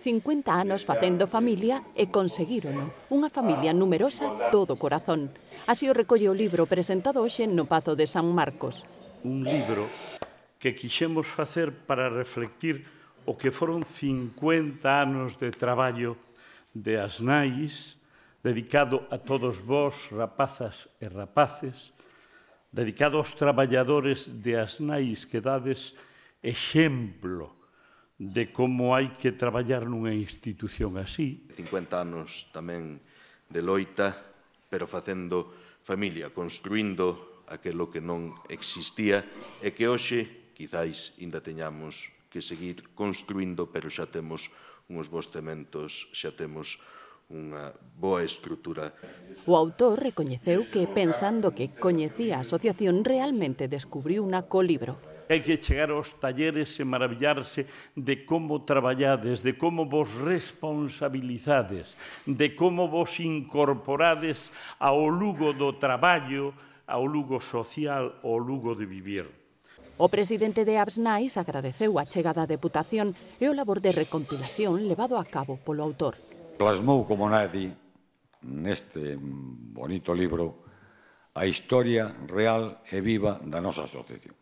50 anos facendo familia e conseguírono. Unha familia numerosa todo corazón. Así o recolle o libro presentado hoxe no Pazo de San Marcos. Un libro que quixemos facer para reflectir o que foron 50 anos de traballo de Asnais, dedicado a todos vós, rapazas e rapaces, dedicado aos traballadores de Asnais que dades exemplo de como hai que traballar nunha institución así. 50 anos tamén de loita, pero facendo familia, construindo aquilo que non existía e que hoxe, quizáis, inda teñamos que seguir construindo, pero xa temos uns bons tementos, xa temos unha boa estrutura. O autor recoñeceu que, pensando que coñecía a asociación, realmente descubriu unha colibro hai que chegar aos talleres e maravillarse de como traballades, de como vos responsabilizades, de como vos incorporades ao lugo do traballo, ao lugo social, ao lugo de vivir. O presidente de Absnais agradeceu a chegada da deputación e o labor de recompilación levado a cabo polo autor. Plasmou como nadie neste bonito libro a historia real e viva da nosa asociación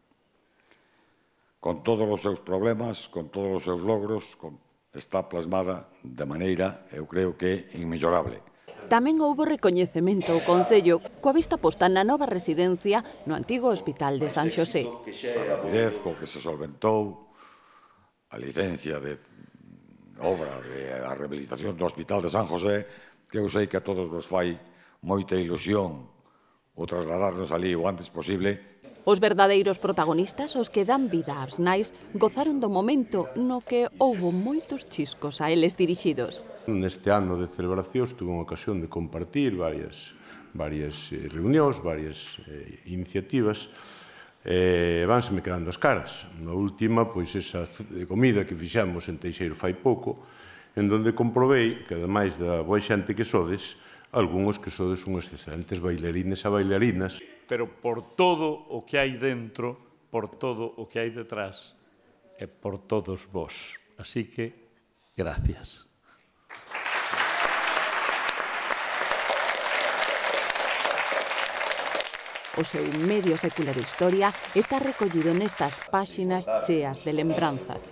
con todos os seus problemas, con todos os seus logros, con, está plasmada de maneira, eu creo que, inmellorable. Tamén houbo recoñecemento ao Concello coa vista posta na nova residencia no antigo Hospital de San Xosé. A rapidez co que se solventou a licencia de obra de a rehabilitación do Hospital de San José, que eu sei que a todos vos fai moita ilusión o trasladarnos ali o antes posible, Os verdadeiros protagonistas, os que dan vida ás nais, gozaron do momento no que houbo moitos chiscos a eles dirixidos. Neste ano de celebracións tuve unha ocasión de compartir varias, varias eh, reunións, varias eh, iniciativas, e eh, me quedando as caras. Na última, pois, esa eh, comida que fixamos en Teixeiro fai pouco, en donde comprobei que, ademais da boa xente que sodes, algúns que sodes unhas excelentes bailarines a bailarinas, pero por todo o que hai dentro, por todo o que hai detrás e por todos vós. Así que, gracias. O seu medio século de historia está recollido nestas páxinas cheas de lembranza.